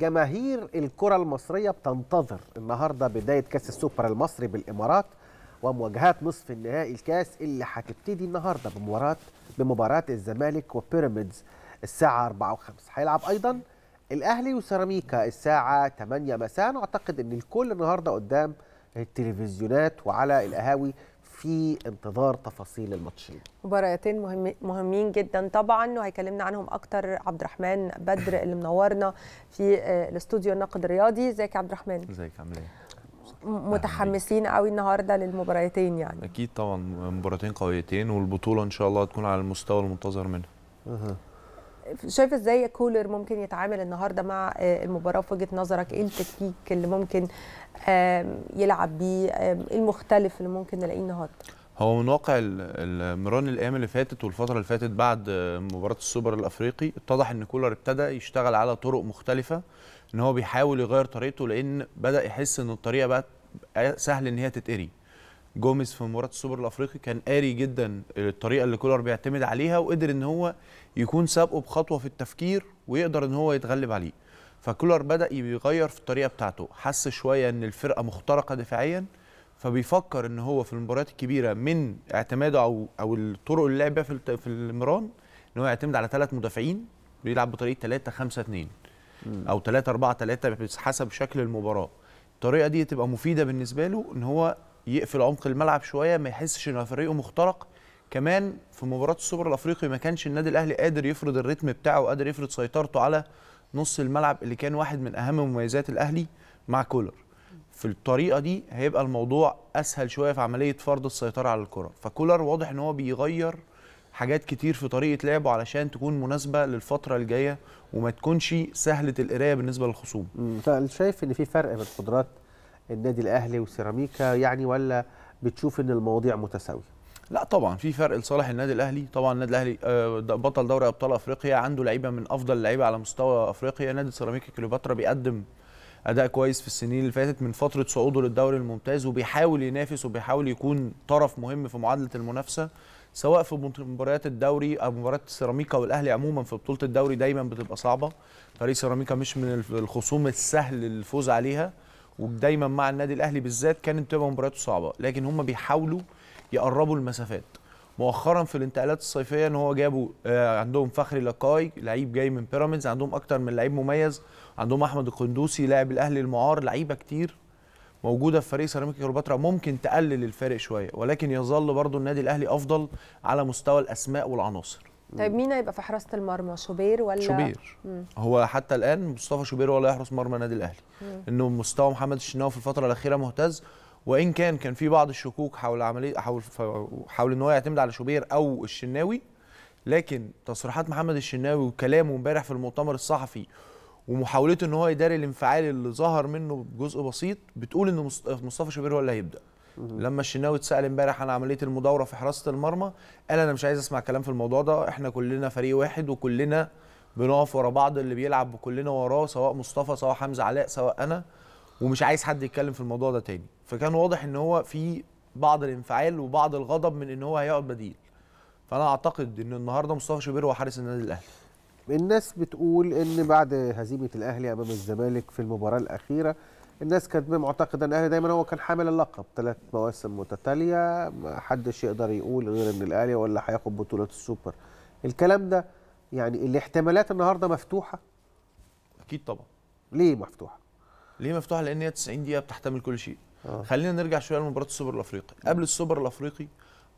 جماهير الكرة المصرية بتنتظر النهارده بداية كأس السوبر المصري بالإمارات ومواجهات نصف النهائي الكاس اللي هتبتدي النهارده بمباراة بمباراة الزمالك وبيراميدز الساعة 4 و5 هيلعب أيضا الأهلي وسيراميكا الساعة 8 مساء أعتقد إن الكل النهارده قدام التلفزيونات وعلى القهاوي في انتظار تفاصيل الماتش مباراتين مهم مهمين جدا طبعا وهيكلمنا عنهم اكتر عبد الرحمن بدر اللي منورنا في آه، الاستوديو النقد الرياضي ازيك يا عبد الرحمن ازيك عامل ايه متحمسين قوي النهارده للمباراتين يعني اكيد طبعا مباراتين قويتين والبطوله ان شاء الله تكون على المستوى المنتظر منها شايف ازاي كولر ممكن يتعامل النهارده مع آه، المباراه في وجهه نظرك ايه التكتيك اللي ممكن يلعب بيه ايه المختلف اللي ممكن نلاقيه النهارده هو من واقع المران الايام اللي فاتت والفتره اللي فاتت بعد آه، مباراه السوبر الافريقي اتضح ان كولر ابتدى يشتغل على طرق مختلفه ان هو بيحاول يغير طريقته لان بدا يحس ان الطريقه بقت آه، سهل ان هي تتقري جوميز في مباراه السوبر الافريقي كان قاري جدا الطريقه اللي كولر بيعتمد عليها وقدر ان هو يكون سابقه بخطوه في التفكير ويقدر ان هو يتغلب عليه فكولر بدا يغير في الطريقه بتاعته حس شويه ان الفرقه مخترقه دفاعيا فبيفكر ان هو في المباريات الكبيره من اعتماده او او الطرق اللي لعب في في المران ان هو يعتمد على ثلاث مدافعين بيلعب بطريقه 3 5 2 او 3 4 3 حسب شكل المباراه الطريقه دي تبقى مفيده بالنسبه له ان هو يقفل عمق الملعب شويه ما يحسش ان فريقه مخترق كمان في مباراه السوبر الافريقي ما كانش النادي الاهلي قادر يفرض الريتم بتاعه وقادر يفرض سيطرته على نص الملعب اللي كان واحد من اهم مميزات الاهلي مع كولر في الطريقه دي هيبقى الموضوع اسهل شويه في عمليه فرض السيطره على الكره فكولر واضح ان هو بيغير حاجات كتير في طريقه لعبه علشان تكون مناسبه للفتره الجايه وما تكونش سهله القرايه بالنسبه للخصوم. انت طيب، شايف ان في فرق بين القدرات النادي الاهلي وسيراميكا يعني ولا بتشوف ان المواضيع متساويه لا طبعا في فرق لصالح النادي الاهلي طبعا النادي الاهلي آه، بطل دوري ابطال افريقيا عنده لعيبه من افضل اللعيبه على مستوى افريقيا نادي سيراميكا كليوباترا بيقدم اداء كويس في السنين اللي فاتت من فتره صعوده للدوري الممتاز وبيحاول ينافس وبيحاول يكون طرف مهم في معادله المنافسه سواء في مباريات الدوري او مباريات سيراميكا والاهلي عموما في بطوله الدوري دايما بتبقى صعبه فريق سيراميكا مش من الخصوم السهل للفوز عليها ودايما مع النادي الاهلي بالذات كانت بتبقى مبارياته صعبه لكن هم بيحاولوا يقربوا المسافات مؤخرا في الانتقالات الصيفيه ان هو جابوا آه، عندهم فخري لقاي لعيب جاي من بيراميدز عندهم اكتر من لعيب مميز عندهم احمد القندوسي لاعب الاهلي المعار لعيبه كتير موجوده في فريق سيراميكا كليوباترا ممكن تقلل الفارق شويه ولكن يظل برضو النادي الاهلي افضل على مستوى الاسماء والعناصر طيب مين هيبقى في حراسه المرمى شوبير ولا شوبير مم. هو حتى الان مصطفى شوبير ولا يحرس مرمى النادي الاهلي مم. انه مستوى محمد الشناوي في الفتره الاخيره مهتز وان كان كان في بعض الشكوك حول عمليه حول حول ان هو يعتمد على شوبير او الشناوي لكن تصريحات محمد الشناوي وكلامه امبارح في المؤتمر الصحفي ومحاولته ان هو يداري الانفعال اللي ظهر منه بجزء بسيط بتقول ان مصطفى شوبير هو اللي هيبدا لما الشناوي اتسال امبارح عن عمليه المداوره في حراسه المرمى قال انا مش عايز اسمع كلام في الموضوع ده احنا كلنا فريق واحد وكلنا بنقف ورا بعض اللي بيلعب كلنا وراه سواء مصطفى سواء حمزه علاء سواء انا ومش عايز حد يتكلم في الموضوع ده تاني فكان واضح ان هو في بعض الانفعال وبعض الغضب من ان هو هيقعد بديل فانا اعتقد ان النهارده مصطفى شوبير هو حارس النادي الاهلي الناس بتقول ان بعد هزيمه الاهلي امام الزمالك في المباراه الاخيره الناس كانت معتقده ان الاهلي دايما هو كان حامل اللقب ثلاث مواسم متتاليه ما حدش يقدر يقول غير ان الاهلي هو اللي هياخد بطوله السوبر الكلام ده يعني الاحتمالات النهارده مفتوحه اكيد طبعا ليه مفتوحه ليه مفتوحه لان هي 90 دقيقه بتحتمل كل شيء آه. خلينا نرجع شويه لمباراه السوبر الافريقي قبل السوبر الافريقي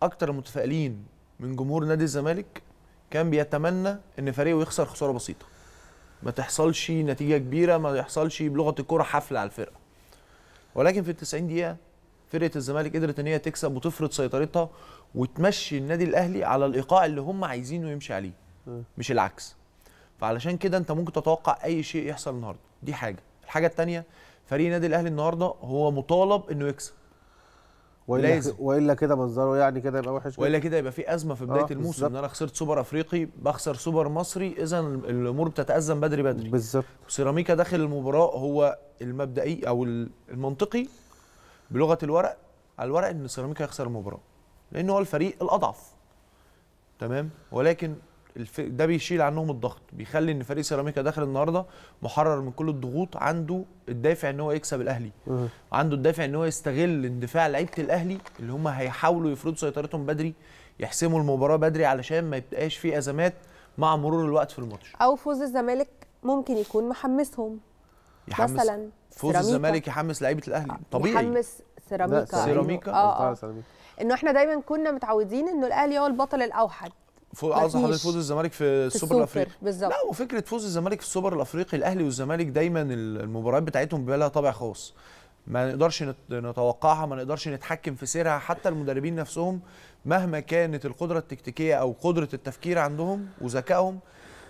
اكتر المتفائلين من جمهور نادي الزمالك كان بيتمنى ان فريقه يخسر خساره بسيطه ما تحصلش نتيجه كبيره ما يحصلش بلغه الكره حفله على الفرقه ولكن في ال 90 دقيقه فرقه الزمالك قدرت ان هي تكسب وتفرض سيطرتها وتمشي النادي الاهلي على الايقاع اللي هم عايزينه يمشي عليه مش العكس فعلشان كده انت ممكن تتوقع اي شيء يحصل النهارده دي حاجه الحاجه الثانيه فريق النادي الاهلي النهارده هو مطالب انه يكسب وإلا لازم والا كده منظره يعني كده يبقى وحش والا كده يبقى في ازمه في بدايه آه الموسم ان انا خسرت سوبر افريقي بخسر سوبر مصري اذا الامور بتتازم بدري بدري بالظبط وسيراميكا داخل المباراه هو المبدئي او المنطقي بلغه الورق على الورق ان سيراميكا يخسر المباراه لان هو الفريق الاضعف تمام ولكن الف... ده بيشيل عنهم الضغط بيخلي ان فريق سيراميكا داخل النهارده محرر من كل الضغوط عنده الدافع ان هو يكسب الاهلي عنده الدافع ان هو يستغل اندفاع لعيبه الاهلي اللي هم هيحاولوا يفرضوا سيطرتهم بدري يحسموا المباراه بدري علشان ما يبقاش في ازمات مع مرور الوقت في الماتش او فوز الزمالك ممكن يكون محمسهم يحمس مثلا فوز سيراميكا. الزمالك يحمس لعيبه الاهلي طبيعي يحمس سيراميكا سيراميكا اه, آه. انه احنا دايما كنا متعودين انه الاهلي هو البطل الاوحد عاوز حضرتك فوز الزمالك في السوبر الافريقي بالظبط لا وفكره فوز الزمالك في السوبر الافريقي الاهلي والزمالك دايما المباريات بتاعتهم بيبقى لها طابع خاص ما نقدرش نتوقعها ما نقدرش نتحكم في سيرها حتى المدربين نفسهم مهما كانت القدره التكتيكيه او قدره التفكير عندهم وذكائهم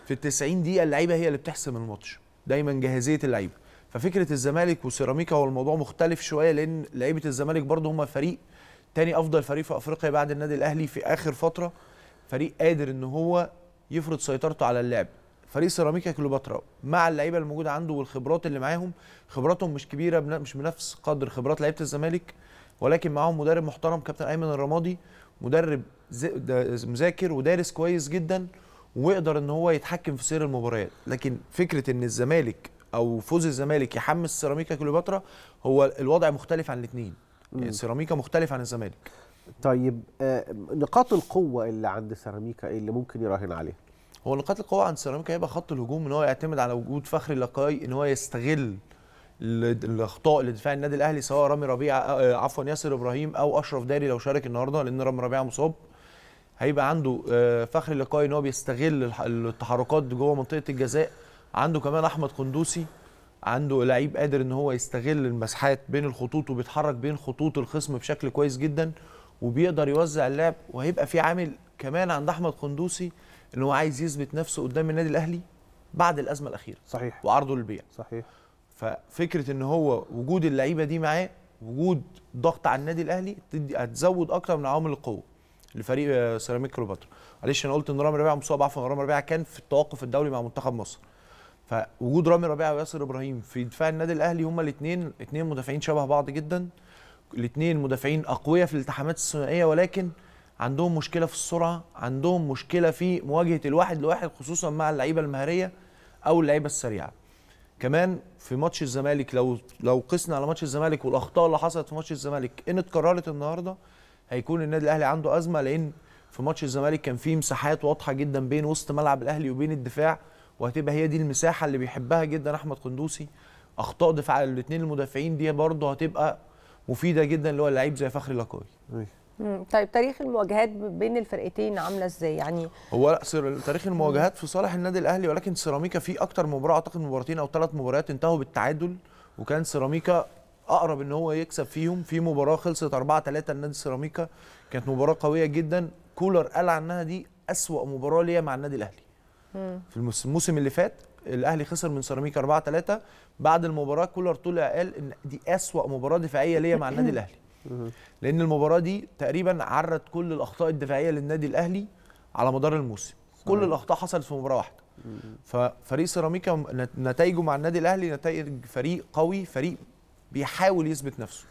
في ال 90 دقيقه اللعيبه هي اللي بتحسم الماتش دايما جاهزيه اللعيبه ففكره الزمالك وسيراميكا هو الموضوع مختلف شويه لان لعيبه الزمالك برضه هم فريق تاني افضل فريق في افريقيا بعد النادي الاهلي في اخر فتره فريق قادر ان هو يفرض سيطرته على اللعب فريق سيراميكا كليوباترا مع اللعيبه الموجوده عنده والخبرات اللي معاهم خبراتهم مش كبيره مش بنفس قدر خبرات لعيبه الزمالك ولكن معاهم مدرب محترم كابتن ايمن الرمادي مدرب مذاكر ودارس كويس جدا ويقدر ان هو يتحكم في سير المباريات لكن فكره ان الزمالك او فوز الزمالك يحمس سيراميكا كليوباترا هو الوضع مختلف عن الاثنين يعني سيراميكا مختلف عن الزمالك طيب آه، نقاط القوه اللي عند سيراميكا ايه اللي ممكن يراهن عليها؟ هو نقاط القوه عند سيراميكا هيبقى خط الهجوم ان هو يعتمد على وجود فخري لقاي ان هو يستغل الاخطاء اللي دفاع النادي الاهلي سواء رامي ربيعه آه، آه، عفوا ياسر ابراهيم او اشرف داري لو شارك النهارده لان رامي ربيعه مصاب هيبقى عنده فخري لقاي ان هو بيستغل التحركات جوه منطقه الجزاء عنده كمان احمد قندوسي عنده لعيب قادر ان هو يستغل المساحات بين الخطوط وبيتحرك بين خطوط الخصم بشكل كويس جدا وبيقدر يوزع اللعب وهيبقى في عامل كمان عند احمد قندوسي ان هو عايز يثبت نفسه قدام النادي الاهلي بعد الازمه الاخيره صحيح وعرضه للبيع صحيح ففكره ان هو وجود اللعيبه دي معاه وجود ضغط على النادي الاهلي هتزود اكتر من عوامل القوه لفريق آه، سيراميك كليوباترا معلش انا قلت ان رامي ربيعه مصاب عفوا رامي ربيعه كان في التوقف الدولي مع منتخب مصر فوجود رامي ربيعه وياسر ابراهيم في دفاع النادي الاهلي هما الاثنين اثنين مدافعين شبه بعض جدا الاثنين مدافعين اقوياء في الالتحامات الثنائيه ولكن عندهم مشكله في السرعه عندهم مشكله في مواجهه الواحد لواحد خصوصا مع اللعيبه المهاريه او اللعيبه السريعه كمان في ماتش الزمالك لو لو قسنا على ماتش الزمالك والاخطاء اللي حصلت في ماتش الزمالك ان اتكررت النهارده هيكون النادي الاهلي عنده ازمه لان في ماتش الزمالك كان في مساحات واضحه جدا بين وسط ملعب الاهلي وبين الدفاع وهتبقى هي دي المساحه اللي بيحبها جدا احمد قندوسي اخطاء دفاع الاثنين المدافعين دي برضه هتبقى مفيده جدا اللي هو اللعيب زي فخري لاكوي طيب تاريخ المواجهات بين الفرقتين عامله ازاي يعني هو لا تاريخ المواجهات في صالح النادي الاهلي ولكن سيراميكا في اكتر مباراه اعتقد مباراتين او ثلاث مباريات انتهوا بالتعادل وكان سيراميكا اقرب ان هو يكسب فيهم في مباراه خلصت 4 3 لنادي سيراميكا كانت مباراه قويه جدا كولر قال عنها دي اسوا مباراه ليا مع النادي الاهلي في الموسم اللي فات الاهلي خسر من سيراميكا 4 3 بعد المباراه كولر طلع قال ان دي اسوا مباراه دفاعيه ليا مع النادي الاهلي لان المباراه دي تقريبا عرت كل الاخطاء الدفاعيه للنادي الاهلي على مدار الموسم كل الاخطاء حصلت في مباراه واحده ففريق سيراميكا نتائجه مع النادي الاهلي نتائج فريق قوي فريق بيحاول يثبت نفسه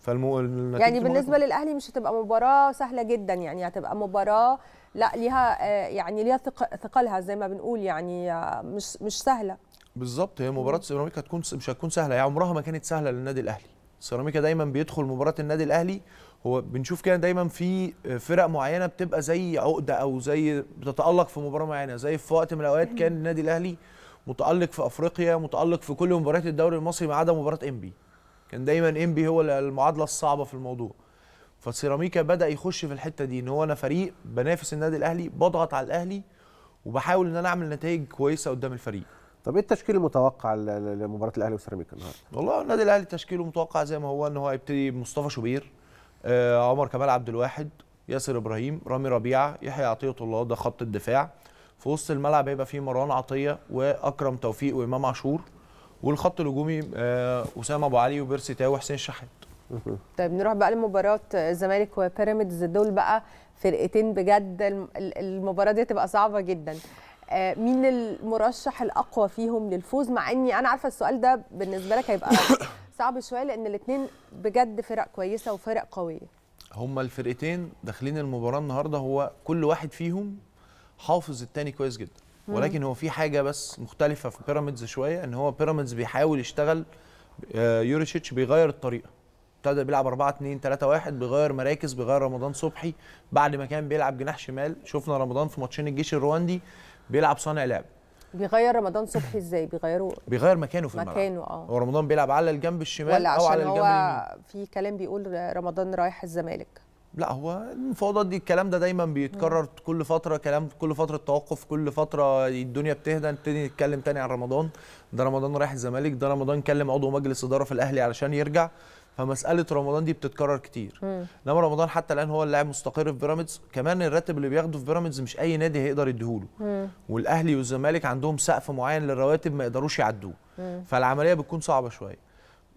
فالمو يعني بالنسبه للاهلي مش هتبقى مباراه سهله جدا يعني هتبقى مباراه لا ليها آه، يعني ليها ثقلها زي ما بنقول يعني آه، مش مش سهله بالظبط هي مباراه سيراميكا هتكون مش هتكون سهله هي عمرها ما كانت سهله للنادي الاهلي سيراميكا دايما بيدخل مباراه النادي الاهلي هو بنشوف كده دايما في فرق معينه بتبقى زي عقده او زي بتتالق في مباراه معينه زي في وقت من الاوقات كان النادي الاهلي متالق في افريقيا متالق في كل مباريات الدوري المصري ما عدا مباراه انبي كان دايما انبي هو المعادله الصعبه في الموضوع فسيراميكا بدا يخش في الحته دي ان هو انا فريق بنافس النادي الاهلي بضغط على الاهلي وبحاول ان انا اعمل نتائج كويسه قدام الفريق طب ايه التشكيل المتوقع لمباراه الاهلي وسيراميكا النهارده والله النادي الاهلي تشكيله متوقع زي ما هو ان هو هيبتدي مصطفى شوبير آه عمر كمال عبد الواحد ياسر ابراهيم رامي ربيعه يحيى عطيه الله ده خط الدفاع في وسط الملعب هيبقى فيه مروان عطيه واكرم توفيق وامام عاشور والخط الهجومي آه، اسامه ابو علي وبيرسي تاو وحسين الشحات طيب نروح بقى لمباراه الزمالك وبيراميدز دول بقى فرقتين بجد المباراه دي هتبقى صعبه جدا آه، مين المرشح الاقوى فيهم للفوز مع اني انا عارفه السؤال ده بالنسبه لك هيبقى صعب شويه لان الاثنين بجد فرق كويسه وفرق قويه هما الفرقتين داخلين المباراه النهارده هو كل واحد فيهم حافظ الثاني كويس جدا ولكن هو في حاجه بس مختلفه في بيراميدز شويه ان هو بيراميدز بيحاول يشتغل آه، يوريشيتش بيغير الطريقه ابتدى بيلعب 4 2 3 1 بيغير مراكز بيغير رمضان صبحي بعد ما كان بيلعب جناح شمال شفنا رمضان في ماتشين الجيش الرواندي بيلعب صانع لعب بيغير رمضان صبحي ازاي بيغيره بيغير مكانه في الملعب مكانه اه هو رمضان بيلعب على الجنب الشمال ولا او على الجنب اليمين في كلام بيقول رمضان رايح الزمالك لا هو المفاوضات دي الكلام ده دايما بيتكرر كل فتره كلام كل فتره توقف كل فتره الدنيا بتهدى نبتدي نتكلم تاني عن رمضان ده رمضان رايح الزمالك ده رمضان كلم عضو مجلس اداره في الاهلي علشان يرجع فمساله رمضان دي بتتكرر كتير انما رمضان حتى الان هو اللاعب مستقر في بيراميدز كمان الراتب اللي بياخده في بيراميدز مش اي نادي هيقدر يديهوله والاهلي والزمالك عندهم سقف معين للرواتب ما يقدروش يعدوه فالعمليه بتكون صعبه شويه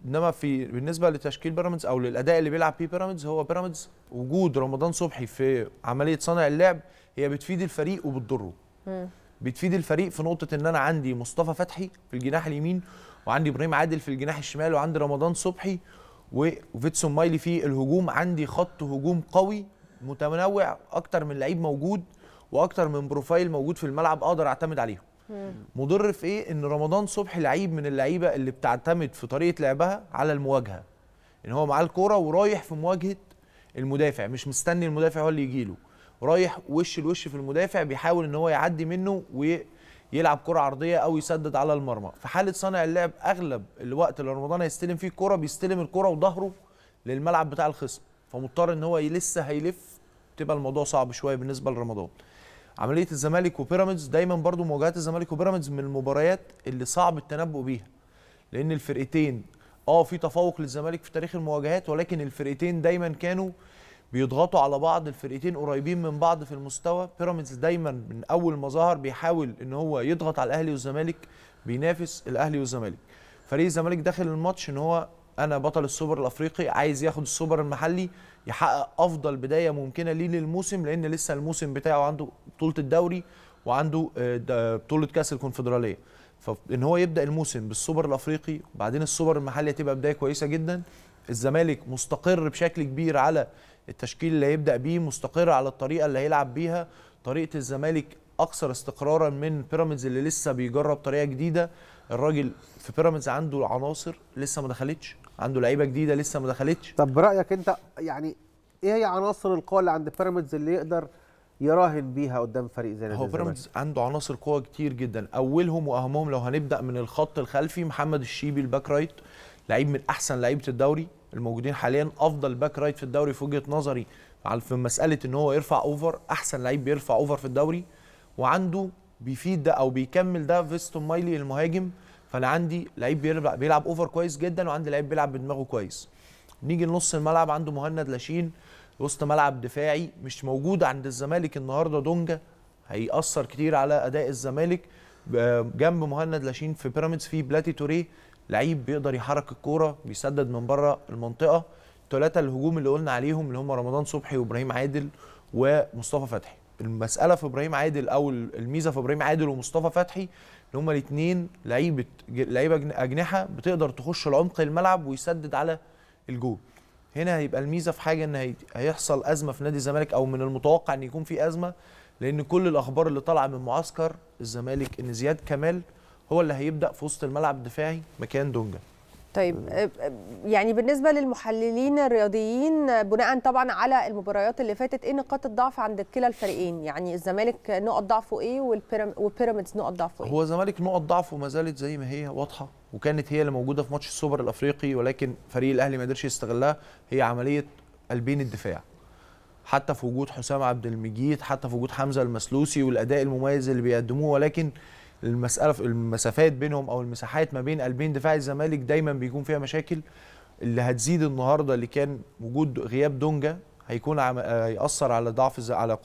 انما في بالنسبه لتشكيل بيراميدز او للاداء اللي بيلعب بيه بيراميدز هو بيراميدز وجود رمضان صبحي في عمليه صنع اللعب هي بتفيد الفريق وبتضره بتفيد الفريق في نقطه ان انا عندي مصطفى فتحي في الجناح اليمين وعندي ابراهيم عادل في الجناح الشمال وعندي رمضان صبحي وفيتسون مايلي في الهجوم عندي خط هجوم قوي متنوع اكتر من لعيب موجود واكتر من بروفايل موجود في الملعب اقدر اعتمد عليهم مضر في ايه ان رمضان صبحي لعيب من اللعيبه اللي بتعتمد في طريقه لعبها على المواجهه ان هو معاه الكوره ورايح في مواجهه المدافع مش مستني المدافع هو اللي يجيله رايح وش لوش في المدافع بيحاول ان هو يعدي منه ويلعب كره عرضيه او يسدد على المرمى في حاله صانع اللعب اغلب الوقت اللي رمضان هيستلم فيه الكوره بيستلم الكوره وظهره للملعب بتاع الخصم فمضطر ان هو لسه هيلف تبقى الموضوع صعب شويه بالنسبه لرمضان عمليه الزمالك وبيراميدز دايما برضو مواجهات الزمالك وبيراميدز من المباريات اللي صعب التنبؤ بيها لان الفرقتين اه في تفوق للزمالك في تاريخ المواجهات ولكن الفرقتين دايما كانوا بيضغطوا على بعض الفرقتين قريبين من بعض في المستوى بيراميدز دايما من اول ما ظهر بيحاول ان هو يضغط على الاهلي والزمالك بينافس الاهلي والزمالك فريق الزمالك داخل الماتش ان هو انا بطل السوبر الافريقي عايز ياخد السوبر المحلي يحقق افضل بدايه ممكنه ليه للموسم لان لسه الموسم بتاعه عنده بطوله الدوري وعنده آه، بطوله كاس الكونفدراليه فان هو يبدا الموسم بالسوبر الافريقي وبعدين السوبر المحلي هتبقى بدايه كويسه جدا الزمالك مستقر بشكل كبير على التشكيل اللي هيبدا بيه مستقر على الطريقه اللي هيلعب بيها طريقه الزمالك اكثر استقرارا من بيراميدز اللي لسه بيجرب طريقه جديده الراجل في بيراميدز عنده عناصر لسه ما دخلتش عنده لعيبه جديده لسه ما دخلتش طب برايك انت يعني ايه هي عناصر القوه اللي عند بيراميدز اللي يقدر يراهن بيها قدام فريق زي هو بيراميدز عنده عناصر قوه كتير جدا اولهم واهمهم لو هنبدا من الخط الخلفي محمد الشيبي الباك رايت لعيب من احسن لعيبه الدوري الموجودين حاليا افضل باك رايت في الدوري في وجهه نظري في مساله ان هو يرفع اوفر احسن لعيب بيرفع اوفر في الدوري وعنده بيفيد ده او بيكمل ده فيستون مايلي المهاجم فانا عندي لعيب بيلعب اوفر كويس جدا وعندي لعيب بيلعب بدماغه كويس نيجي لنص الملعب عنده مهند لاشين وسط ملعب دفاعي مش موجود عند الزمالك النهارده دونجا هيأثر كتير على اداء الزمالك جنب مهند لاشين في بيراميدز في بلاتي توريه لعيب بيقدر يحرك الكوره بيسدد من بره المنطقه ثلاثه الهجوم اللي قلنا عليهم اللي هم رمضان صبحي وابراهيم عادل ومصطفى فتحي المساله في ابراهيم عادل او الميزه في ابراهيم عادل ومصطفى فتحي اللي هما الاثنين لعيبه لعيبه اجنحه بتقدر تخش العمق الملعب ويسدد على الجول هنا هيبقى الميزه في حاجه ان هيحصل ازمه في نادي الزمالك او من المتوقع ان يكون في ازمه لان كل الاخبار اللي طالعه من معسكر الزمالك ان زياد كمال هو اللي هيبدا في وسط الملعب دفاعي مكان دونجا طيب يعني بالنسبه للمحللين الرياضيين بناء طبعا على المباريات اللي فاتت ايه نقاط الضعف عند كلا الفريقين يعني الزمالك نقط ضعفه ايه والبيراميدز نقط ضعفه ايه هو الزمالك نقط ضعفه ما زالت زي ما هي واضحه وكانت هي اللي موجوده في ماتش السوبر الافريقي ولكن فريق الاهلي ما قدرش يستغلها هي عمليه قلبين الدفاع حتى في وجود حسام عبد المجيد حتى في وجود حمزه المسلوسي والاداء المميز اللي بيقدموه ولكن المساله المسافات بينهم او المساحات ما بين قلبين دفاع الزمالك دايما بيكون فيها مشاكل اللي هتزيد النهارده اللي كان وجود غياب دونجا هيكون عم... آه، هيأثر على ضعف على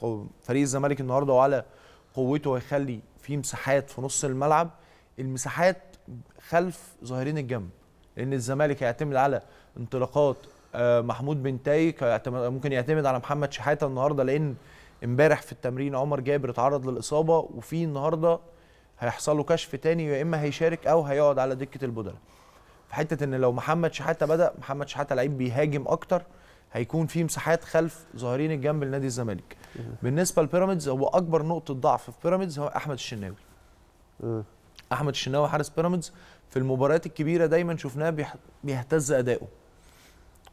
فريق الزمالك النهارده وعلى قوته ويخلي في مساحات في نص الملعب المساحات خلف ظاهرين الجنب لان الزمالك هيعتمد على انطلاقات آه، محمود بن تايك ممكن يعتمد على محمد شحاته النهارده لان امبارح في التمرين عمر جابر اتعرض للاصابه وفي النهارده هيحصل له كشف تاني يا اما هيشارك او هيقعد على دكه البدلاء في حته ان لو محمد شحاته بدا محمد شحاته لعيب بيهاجم اكتر هيكون في مساحات خلف ظاهرين الجنب لنادي الزمالك بالنسبه لبيراميدز هو اكبر نقطه ضعف في بيراميدز هو احمد الشناوي احمد الشناوي حارس بيراميدز في المباريات الكبيره دايما شفناه بيهتز اداؤه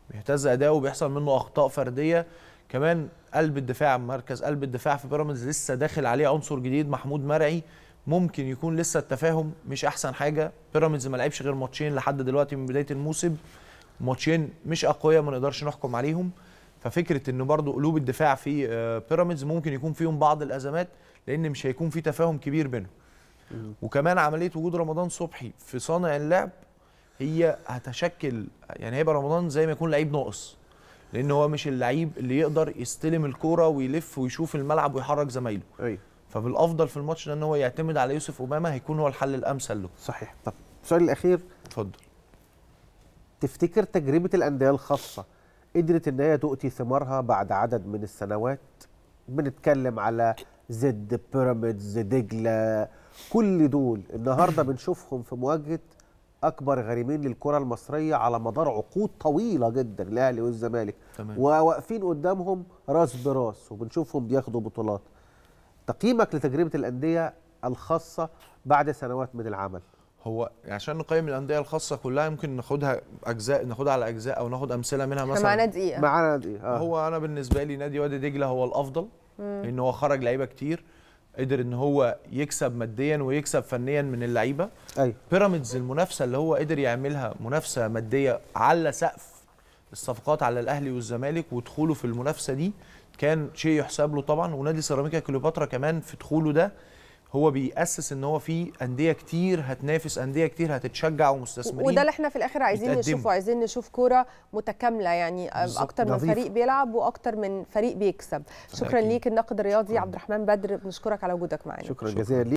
بيهتز اداؤه بيحصل منه اخطاء فرديه كمان قلب الدفاع مركز قلب الدفاع في بيراميدز لسه داخل عليه عنصر جديد محمود مرعي ممكن يكون لسه التفاهم مش احسن حاجه بيراميدز ما لعبش غير ماتشين لحد دلوقتي من بدايه الموسم ماتشين مش اقوياء ما نقدرش نحكم عليهم ففكره ان برضو قلوب الدفاع في آه، بيراميدز ممكن يكون فيهم بعض الازمات لان مش هيكون في تفاهم كبير بينهم وكمان عمليه وجود رمضان صبحي في صانع اللعب هي هتشكل يعني هيبقى رمضان زي ما يكون لعيب ناقص لان هو مش اللعيب اللي يقدر يستلم الكوره ويلف ويشوف الملعب ويحرك زمايله فبالافضل في الماتش ده ان هو يعتمد على يوسف اوباما هيكون هو الحل الامثل له صحيح طب السؤال الاخير اتفضل تفتكر تجربه الانديه الخاصه قدرت ان هي تؤتي ثمارها بعد عدد من السنوات بنتكلم على زد بيراميدز دجله كل دول النهارده بنشوفهم في مواجهه اكبر غريمين للكره المصريه على مدار عقود طويله جدا الاهلي والزمالك تمام. وواقفين قدامهم راس براس وبنشوفهم بياخدوا بطولات تقييمك لتجربه الانديه الخاصه بعد سنوات من العمل هو عشان نقيم الانديه الخاصه كلها يمكن ناخدها اجزاء ناخدها على اجزاء او ناخد امثله منها مثلا معانا دقيقه معانا دقيقه آه. هو انا بالنسبه لي نادي وادي دجله هو الافضل مم. ان هو خرج لعيبه كتير قدر ان هو يكسب ماديا ويكسب فنيا من اللعيبه ايوه بيراميدز المنافسه اللي هو قدر يعملها منافسه ماديه على سقف الصفقات على الاهلي والزمالك ودخوله في المنافسه دي كان شيء يحسب له طبعا ونادي سيراميكا كليوباترا كمان في دخوله ده هو بيأسس ان هو في انديه كتير هتنافس انديه كتير هتتشجع ومستثمرين وده اللي احنا في الاخر عايزين يتقدم. نشوفه عايزين نشوف كوره متكامله يعني اكتر من فريق بيلعب واكتر من فريق بيكسب شكرا ليك الناقد الرياضي عبد الرحمن بدر بنشكرك على وجودك معانا شكرا, شكرا. جزيلا